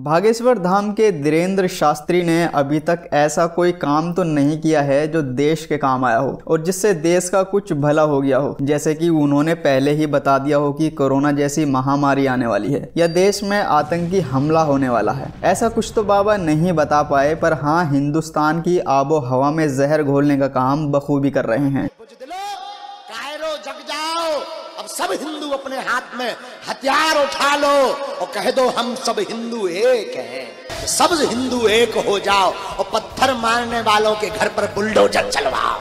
बागेश्वर धाम के धीरेन्द्र शास्त्री ने अभी तक ऐसा कोई काम तो नहीं किया है जो देश के काम आया हो और जिससे देश का कुछ भला हो गया हो जैसे कि उन्होंने पहले ही बता दिया हो कि कोरोना जैसी महामारी आने वाली है या देश में आतंकी हमला होने वाला है ऐसा कुछ तो बाबा नहीं बता पाए पर हाँ हिंदुस्तान की आबो हवा में जहर घोलने का काम बखूबी कर रहे हैं अब सब हिंदू अपने हाथ में हथियार उठा लो और कह दो हम सब हिंदू एक हैं सब हिंदू एक हो जाओ और पत्थर मारने वालों के घर पर बुलडोजर चलवाओ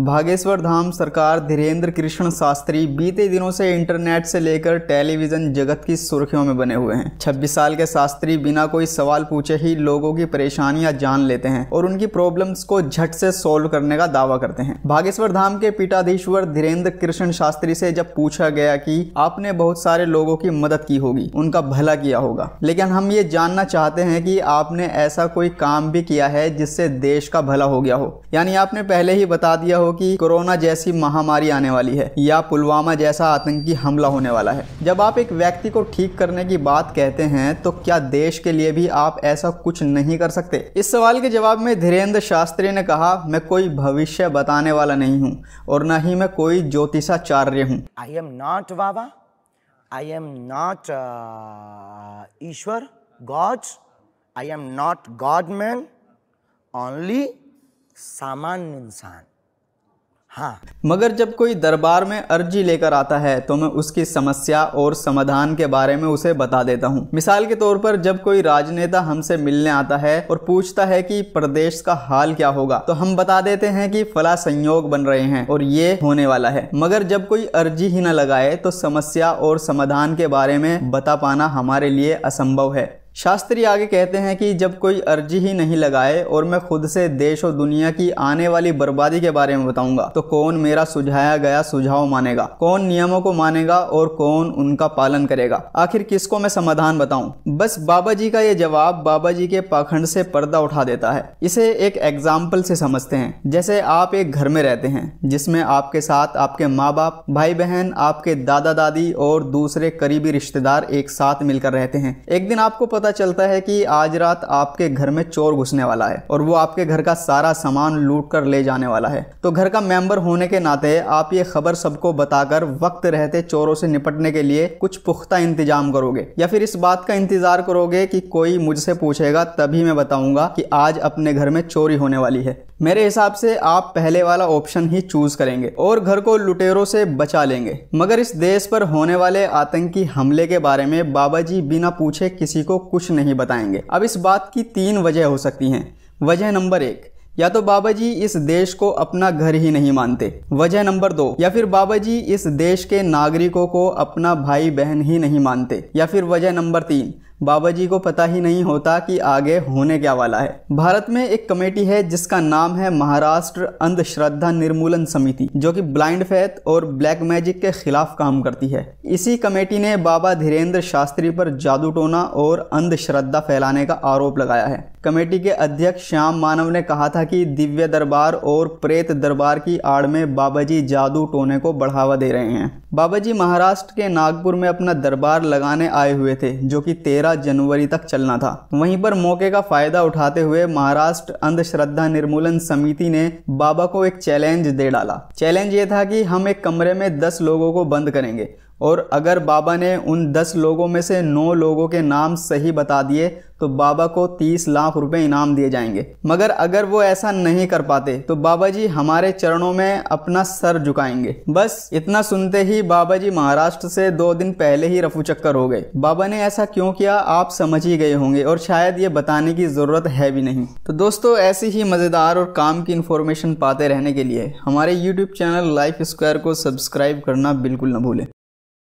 भागेश्वर धाम सरकार धीरेन्द्र कृष्ण शास्त्री बीते दिनों से इंटरनेट से लेकर टेलीविजन जगत की सुर्खियों में बने हुए हैं 26 साल के शास्त्री बिना कोई सवाल पूछे ही लोगों की परेशानियां जान लेते हैं और उनकी प्रॉब्लम्स को झट से सोल्व करने का दावा करते हैं भागेश्वर धाम के पीठाधीश्वर धीरेन्द्र कृष्ण शास्त्री से जब पूछा गया की आपने बहुत सारे लोगों की मदद की होगी उनका भला किया होगा लेकिन हम ये जानना चाहते हैं कि आपने ऐसा कोई काम भी किया है जिससे देश का भला हो गया हो यानी आपने पहले ही बता दिया हो कि कोरोना जैसी महामारी आने वाली है या पुलवामा जैसा आतंकी हमला होने वाला है जब आप एक व्यक्ति को ठीक करने की बात कहते हैं तो क्या देश के लिए भी आप ऐसा कुछ नहीं कर सकते इस सवाल के जवाब में धीरेन्द्र शास्त्री ने कहा मैं कोई भविष्य बताने वाला नहीं हूँ और न ही मैं कोई ज्योतिषाचार्य हूँ आई एम नॉट बाबा आई एम नॉट ईश्वर god I am not god man only सामान्य इंसान हाँ मगर जब कोई दरबार में अर्जी लेकर आता है तो मैं उसकी समस्या और समाधान के बारे में उसे बता देता हूँ मिसाल के तौर पर जब कोई राजनेता हमसे मिलने आता है और पूछता है कि प्रदेश का हाल क्या होगा तो हम बता देते हैं कि फला संयोग बन रहे हैं और ये होने वाला है मगर जब कोई अर्जी ही न लगाए तो समस्या और समाधान के बारे में बता पाना हमारे लिए असंभव है शास्त्री आगे कहते हैं कि जब कोई अर्जी ही नहीं लगाए और मैं खुद से देश और दुनिया की आने वाली बर्बादी के बारे में बताऊंगा तो कौन मेरा सुझाया गया सुझाव मानेगा कौन नियमों को मानेगा और कौन उनका पालन करेगा आखिर किसको मैं समाधान बताऊं बस बाबा जी का ये जवाब बाबा जी के पाखंड से पर्दा उठा देता है इसे एक एग्जाम्पल से समझते हैं जैसे आप एक घर में रहते हैं जिसमें आपके साथ आपके माँ बाप भाई बहन आपके दादा दादी और दूसरे करीबी रिश्तेदार एक साथ मिलकर रहते हैं एक दिन आपको पता पता चलता है कि आज रात आपके घर में चोर घुसने वाला है और वो आपके घर का सारा सामान लूट कर ले जाने वाला है तो घर का मेंबर होने के नाते आप ये खबर सबको बताकर वक्त रहते चोरों से निपटने के लिए कुछ पुख्ता इंतजाम करोगे या फिर इस बात का इंतजार करोगे कि कोई मुझसे पूछेगा तभी मैं बताऊंगा कि आज अपने घर में चोरी होने वाली है मेरे हिसाब से आप पहले वाला ऑप्शन ही चूज़ करेंगे और घर को लुटेरों से बचा लेंगे मगर इस देश पर होने वाले आतंकी हमले के बारे में बाबा जी बिना पूछे किसी को कुछ नहीं बताएंगे अब इस बात की तीन वजह हो सकती हैं वजह नंबर एक या तो बाबा जी इस देश को अपना घर ही नहीं मानते वजह नंबर दो या फिर बाबा जी इस देश के नागरिकों को अपना भाई बहन ही नहीं मानते या फिर वजह नंबर तीन बाबा जी को पता ही नहीं होता कि आगे होने क्या वाला है भारत में एक कमेटी है जिसका नाम है महाराष्ट्र अंधश्रद्धा निर्मूलन समिति जो कि ब्लाइंड फैथ और ब्लैक मैजिक के खिलाफ काम करती है इसी कमेटी ने बाबा धीरेन्द्र शास्त्री पर जादू टोना और अंधश्रद्धा फैलाने का आरोप लगाया है कमेटी के अध्यक्ष श्याम मानव ने कहा था कि दिव्य दरबार और प्रेत दरबार की आड़ में बाबा जी जादू टोने को बढ़ावा दे रहे हैं बाबा जी महाराष्ट्र के नागपुर में अपना दरबार लगाने आए हुए थे जो कि 13 जनवरी तक चलना था वहीं पर मौके का फायदा उठाते हुए महाराष्ट्र अंधश्रद्धा निर्मूलन समिति ने बाबा को एक चैलेंज दे डाला चैलेंज ये था कि हम एक कमरे में दस लोगों को बंद करेंगे और अगर बाबा ने उन दस लोगों में से नौ लोगों के नाम सही बता दिए तो बाबा को तीस लाख रुपए इनाम दिए जाएंगे मगर अगर वो ऐसा नहीं कर पाते तो बाबा जी हमारे चरणों में अपना सर झुकाएंगे बस इतना सुनते ही बाबा जी महाराष्ट्र से दो दिन पहले ही रफू चक्कर हो गए बाबा ने ऐसा क्यों किया आप समझ ही गए होंगे और शायद ये बताने की ज़रूरत है भी नहीं तो दोस्तों ऐसी ही मज़ेदार और काम की इन्फॉर्मेशन पाते रहने के लिए हमारे यूट्यूब चैनल लाइफ स्क्वायर को सब्सक्राइब करना बिल्कुल न भूलें